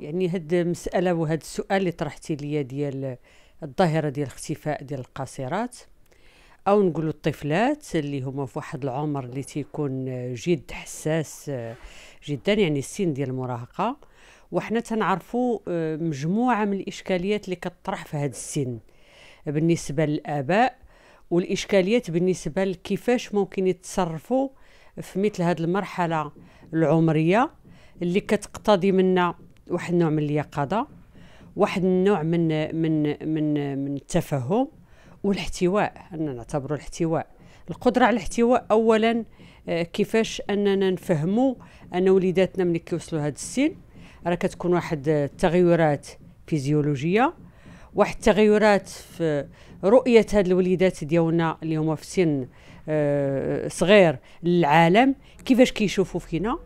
يعني هاد المسألة وهاد السؤال اللي طرحتي ليا ديال الظاهرة ديال الاختفاء ديال القاصرات أو نقولوا الطفلات اللي هما في واحد العمر اللي تيكون جد حساس جدا يعني السن ديال المراهقة وحنا تنعرفوا آه، مجموعة من الإشكاليات اللي كتطرح في هاد السن بالنسبة للآباء والإشكاليات بالنسبة لكيفاش ممكن يتصرفوا في مثل هاد المرحلة العمرية اللي كتقتضي منا واحد النوع من اليقظه واحد النوع من من من من التفهم والاحتواء انا نعتبره الاحتواء القدره على الاحتواء اولا آه، كيفاش اننا نفهموا ان وليداتنا ملي كيوصلوا هذا السن راه كتكون واحد التغيرات فيزيولوجيه واحد التغيرات في رؤيه هاد الوليدات ديالنا اللي هما في سن آه، صغير للعالم كيفاش كيشوفوا فينا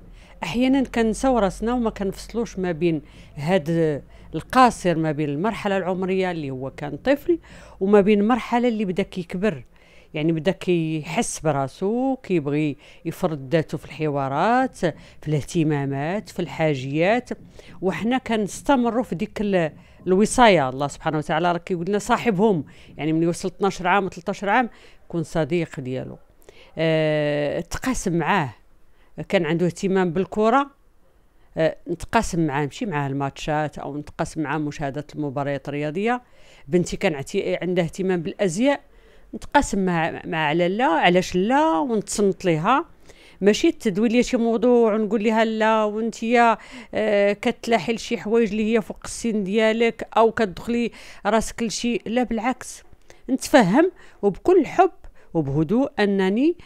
احيانا كنساو راسنا وما كنفصلوش ما بين هاد القاصر ما بين المرحله العمريه اللي هو كان طفل وما بين المرحله اللي بدا كيكبر يعني بدا كيحس براسو كيبغي يفرض ذاته في الحوارات في الاهتمامات في الحاجيات وحنا كنستمروا في ديك الوصايه الله سبحانه وتعالى راه كيقول لنا صاحبهم يعني من يوصل 12 عام و 13 عام كون صديق ديالو أه تقاسم معاه كان عنده اهتمام بالكره آه، نتقاسم معاه نمشي معاه الماتشات او نتقاسم معاه مشاهده المباريات الرياضيه بنتي كان عندها اهتمام بالازياء نتقاسم مع مع على لا علاش لا ونتصنت ليها ماشي تدوي لي شي موضوع ونقول لها لا وانتيا آه كتلاحي لشي حوايج اللي هي فوق السن ديالك او كتدخلي راسك لشي لا بالعكس نتفهم وبكل حب وبهدوء انني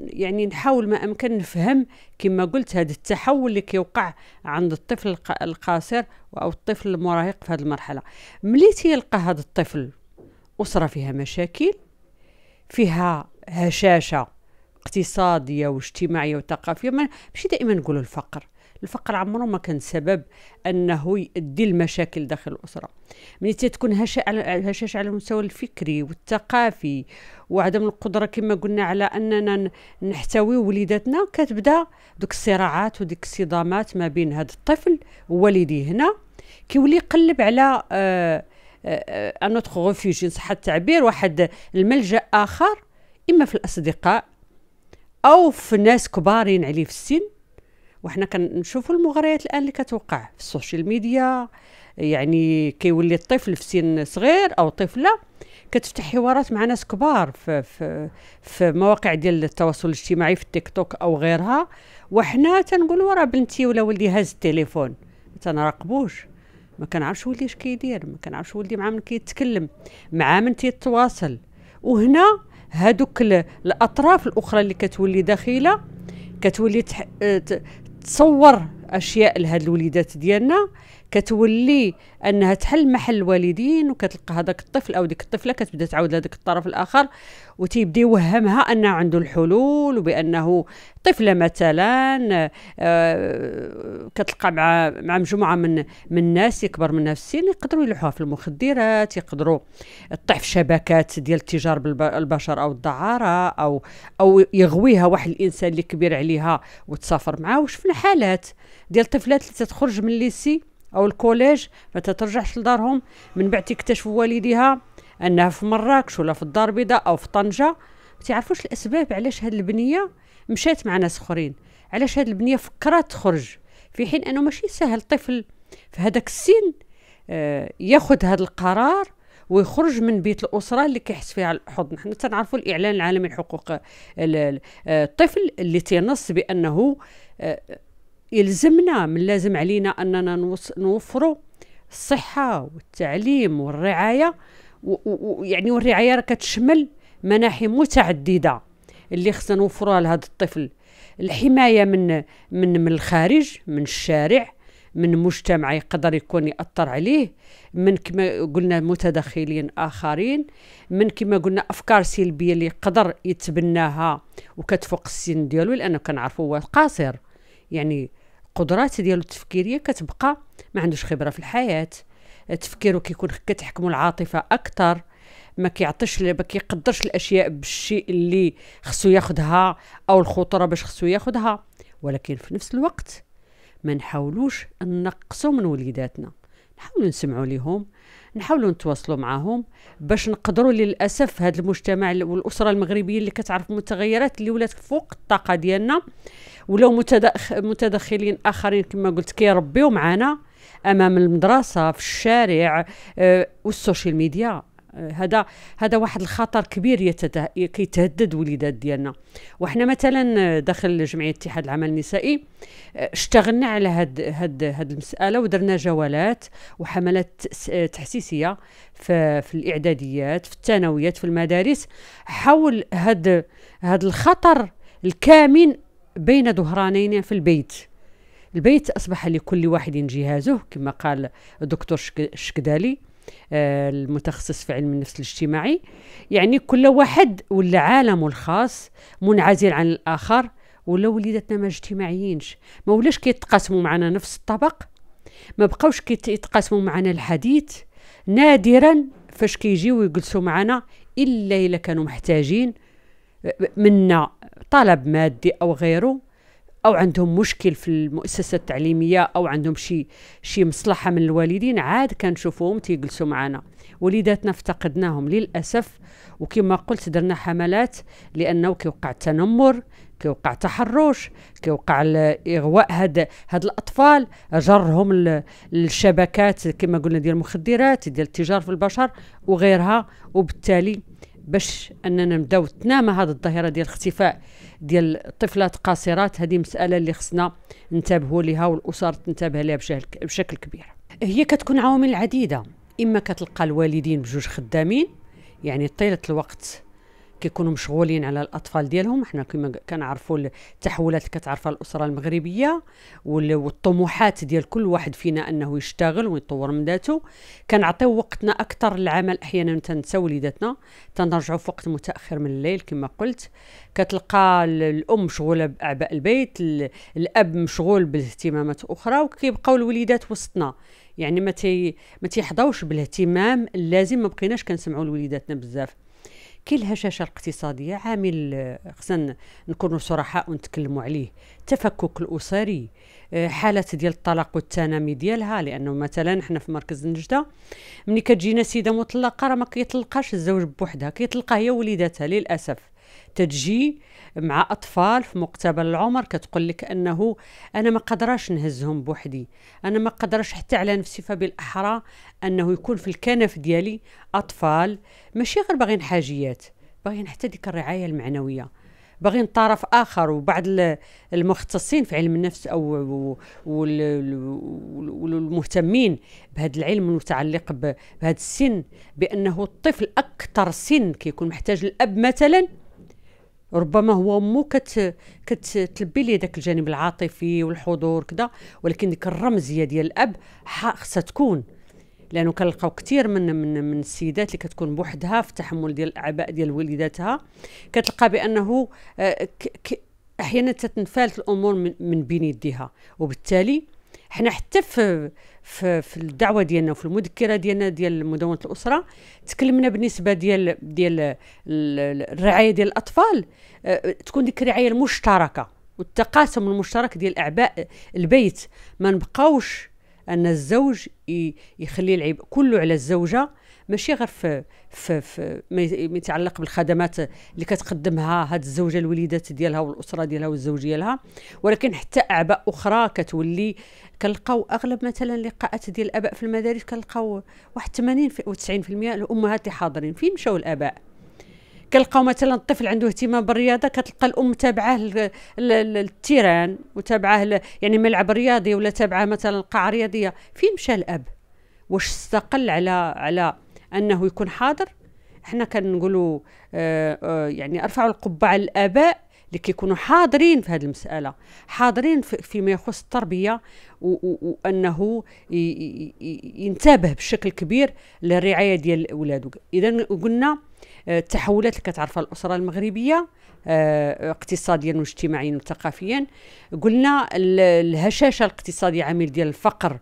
يعني نحاول ما امكن نفهم كما قلت هذا التحول اللي كيوقع عند الطفل القاصر او الطفل المراهق في هذه المرحله ملي تيلقى هذا الطفل اسره فيها مشاكل فيها هشاشه اقتصاديه واجتماعيه وثقافيه ماشي دائما نقولوا الفقر الفقر عمره ما كان سبب انه يؤدي المشاكل داخل الاسره ملي تكون هشاشه على المستوى الفكري والثقافي وعدم القدره كما قلنا على اننا نحتوي وليداتنا كتبدا دوك الصراعات وديك الصدامات ما بين هذا الطفل ووالديه هنا كيولي يقلب على غوفيجي ان صح التعبير واحد الملجا اخر اما في الاصدقاء او في ناس كبارين عليه في السن وحنا كنشوفوا المغريات الان اللي كتوقع في السوشيال ميديا يعني كيولي الطفل في سن صغير او طفله كتفتح حوارات مع ناس كبار في, في, في مواقع ديال التواصل الاجتماعي في التيك توك او غيرها وحنا تنقولوا راه بنتي ولا ولدي هاز التليفون ما تنراقبوش ما كنعرفش ولدي اش كيدير ما كنعرفش ولدي مع من كيتكلم مع من تيتواصل وهنا هذوك الاطراف الاخرى اللي كتولي داخله كتولي تصور اشياء لهاد الوليدات ديالنا كتولي انها تحل محل الوالدين وكتلقى هذاك الطفل او ديك الطفله كتبدا تعاود لهذاك الطرف الاخر وتيبدا يوهمها انه عنده الحلول وبانه طفله مثلا آه كتلقى مع مع مجموعه من من الناس يكبر منها في السن يقدروا يلوحوها في المخدرات يقدروا تطيح في شبكات ديال التجار بالبشر او الدعاره او او يغويها واحد الانسان اللي كبير عليها وتسافر معاه وشفنا حالات ديال طفلات اللي تتخرج من ليسي أو الكوليج ما تترجعش لدارهم من بعد تكتشف والديها أنها في مراكش ولا في الدار البيضاء أو في طنجة ما تعرفوش الأسباب علاش هاد البنية مشات مع ناس أخرين علاش هاد البنية فكرات تخرج في حين أنه ماشي سهل طفل في هذاك السن آه، ياخذ هذا القرار ويخرج من بيت الاسره اللي كيحس فيها الحضن حنا تنعرفوا الاعلان العالمي لحقوق آه، الطفل اللي تينص بانه آه، يلزمنا من لازم علينا اننا نوفروا الصحه والتعليم والرعايه ويعني والرعايه راه كتشمل مناحي متعدده اللي خصنا نوفروها لهذا الطفل الحمايه من من من الخارج من الشارع من مجتمع يقدر يكون يأثر عليه من كما قلنا متدخلين آخرين من كما قلنا أفكار سلبية اللي يقدر يتبناها وكتفوق السن ديالو لأنه كنعرفوا هو قاصر يعني القدرات ديالو التفكيريه كتبقى ما عندوش خبره في الحياه تفكيره كيكون كتحكمو العاطفه اكثر ما كيعطيش ما كيقدرش الاشياء بالشيء اللي خصو ياخدها او الخطوره باش خصو ياخدها ولكن في نفس الوقت ما نحاولوش نقصوا من وليداتنا نحاولوا نسمعوا ليهم نحاولوا نتواصلوا معاهم باش نقدروا للاسف هذا المجتمع والاسره المغربيه اللي كتعرف المتغيرات اللي ولات فوق الطاقه ديالنا ولو متدخ متدخلين اخرين كما قلت كيربيو معنا امام المدرسه في الشارع آه والسوشيال ميديا آه، هذا هذا واحد الخطر كبير كيتهدد وليدات ديالنا وحنا مثلا داخل جمعيه اتحاد العمل النسائي آه، اشتغلنا على هاد هاد هاد المساله ودرنا جولات وحملات آه، تحسيسيه في, في الاعداديات في الثانويات في المدارس حول هاد هاد الخطر الكامن بين ظهرانينا في البيت البيت أصبح لكل واحد جهازه كما قال الدكتور الشكدالي آه، المتخصص في علم النفس الاجتماعي يعني كل واحد ولا عالمه الخاص منعزل عن الآخر ولا وليداتنا ما اجتماعيينش ما ولاش كيتقاسموا معنا نفس الطبق ما بقاوش كيتقاسموا معنا الحديث نادرا فاش كيجيو يجلسوا معنا الا الا كانوا محتاجين منا طلب مادي او غيره او عندهم مشكل في المؤسسه التعليميه او عندهم شي شي مصلحه من الوالدين عاد كنشوفوهم تيجلسوا معنا وليداتنا افتقدناهم للاسف وكما قلت درنا حملات لانه كيوقع التنمر كيوقع تحرش كيوقع اغواء هاد هاد الاطفال جرهم للشبكات كما قلنا ديال المخدرات ديال التجاره في البشر وغيرها وبالتالي باش اننا نبداو تنامى هذه الظاهره ديال الاختفاء ديال الطفلات قاصرات هذه مساله اللي خصنا ننتبهوا لها والاسر تنتبه لها بشكل كبير هي كتكون عوامل عديده اما كتلقى الوالدين بجوج خدامين يعني طيله الوقت كيكونوا مشغولين على الاطفال ديالهم حنا كما كنعرفوا التحولات اللي كتعرفها الاسره المغربيه والطموحات ديال كل واحد فينا انه يشتغل ويطور من ذاته كنعطيو وقتنا اكثر للعمل احيانا تنسى وليداتنا تنرجعوا في وقت متاخر من الليل كما قلت كتلقى الام مشغوله باعباء البيت الاب مشغول باهتمامات اخرى وكيبقاو الوليدات وسطنا يعني ما تي ما تيحضوش بالاهتمام اللازم ما بقيناش كنسمعوا لوليداتنا بزاف كاين الهشاشه الاقتصاديه عامل آه، خصنا نكونوا صرحاء ونتكلموا عليه التفكك الاسري آه، نعم. حالات ديال الطلاق والتنامي ديالها لانه مثلا حنا في مركز نجده ملي كتجينا سيده مطلقه راه ما كيطلقاش الزوج بوحدها كيطلقها هي وليداتها للاسف تتجي مع اطفال في مقتبل العمر كتقول لك انه انا ما قدراش نهزهم بوحدي انا ما قدراش حتى على نفسي فبالاحرى انه يكون في الكنف ديالي اطفال ماشي غير باغيين حاجيات باغيين حتى ديك الرعايه المعنويه باغيين طرف اخر وبعض المختصين في علم النفس او والمهتمين بهذا العلم المتعلق بهذا السن بانه الطفل اكثر سن كيكون محتاج الاب مثلا ربما هو مو كت كتلبي ليه داك الجانب العاطفي والحضور كذا ولكن ديك الرمزيه ديال الاب خاصها تكون لانه كنلقاو كثير من من من السيدات اللي كتكون بوحدها في تحمل ديال الاعباء ديال وليداتها كتلقى بانه آه، احيانا تتنفلت الامور من بين يديها وبالتالي حنا حتى في في, في الدعوه ديالنا وفي المذكره ديالنا ديال مدونه الاسره تكلمنا بالنسبه ديال ديال الرعايه ديال الاطفال آه، تكون ديك الرعايه المشتركه والتقاسم المشترك ديال اعباء البيت ما نبقاوش ان الزوج يخلي العيب كله على الزوجه ماشي غير في, في, في ما يتعلق بالخدمات اللي كتقدمها هاد الزوجه الوليدات ديالها والاسره ديالها والزوج ديالها ولكن حتى اعباء اخرى كتولي كنلقاو اغلب مثلا لقاءات ديال الاباء في المدارس كنلقاو واحد 80 و 90% الامهات اللي حاضرين فين مشاو الاباء كنلقاو مثلا الطفل عنده اهتمام بالرياضه كتلقى الام تابعاه التيران وتابعاه يعني ملعب رياضي ولا تابعاه مثلا قاعه رياضيه فين مشى الاب واش استقل على على انه يكون حاضر احنا كنقولوا آه، آه، يعني ارفعوا القبعه للاباء لكي يكونوا حاضرين في هذه المساله حاضرين فيما يخص التربيه وانه ينتبه بشكل كبير للرعايه ديال اولاده اذا قلنا آه، التحولات اللي كتعرفها الاسره المغربيه اقتصاديا واجتماعيا وثقافيا قلنا الهشاشه الاقتصاديه عامل ديال الفقر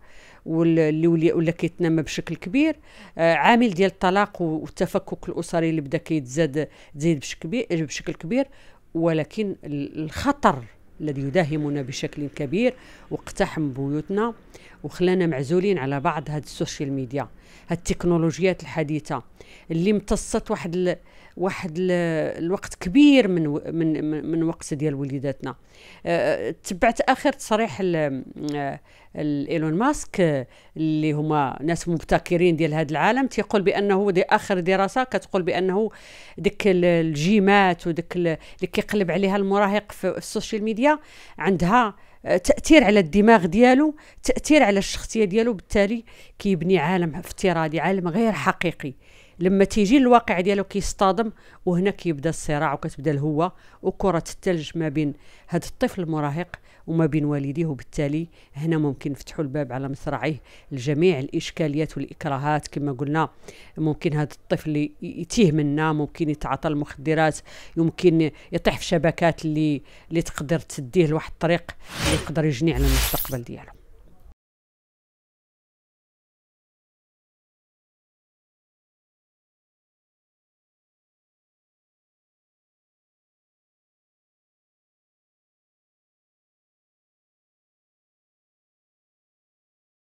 واللي ولا كيتنمى بشكل كبير آه، عامل ديال الطلاق والتفكك الاسري اللي بدا كيتزاد تزيد بشكل كبير ولكن الخطر الذي يداهمنا بشكل كبير واقتحم بيوتنا وخلانا معزولين على بعض هاد السوشيال ميديا هاد التكنولوجيات الحديثه اللي امتصت واحد واحد الوقت كبير من من من وقت ديال وليداتنا آه، تبعت اخر تصريح آه، الايلون ماسك آه، اللي هما ناس مبتكرين ديال هذا العالم تيقول بانه دي اخر دراسه كتقول بانه ديك الجيمات وديك اللي كيقلب عليها المراهق في السوشيال ميديا عندها تاثير على الدماغ ديالو تاثير على الشخصيه ديالو بالتالي كيبني عالم افتراضي عالم غير حقيقي لما تيجي الواقع ديالو كيصطدم وهنا كيبدا الصراع وكتبدا الهوة وكرة الثلج ما بين هذا الطفل المراهق وما بين والديه وبالتالي هنا ممكن نفتحوا الباب على مصراعيه لجميع الاشكاليات والاكراهات كما قلنا ممكن هذا الطفل يتيه منا ممكن يتعاطى المخدرات يمكن يطيح في شبكات اللي اللي تقدر تديه لواحد الطريق اللي يقدر يجني على المستقبل ديالو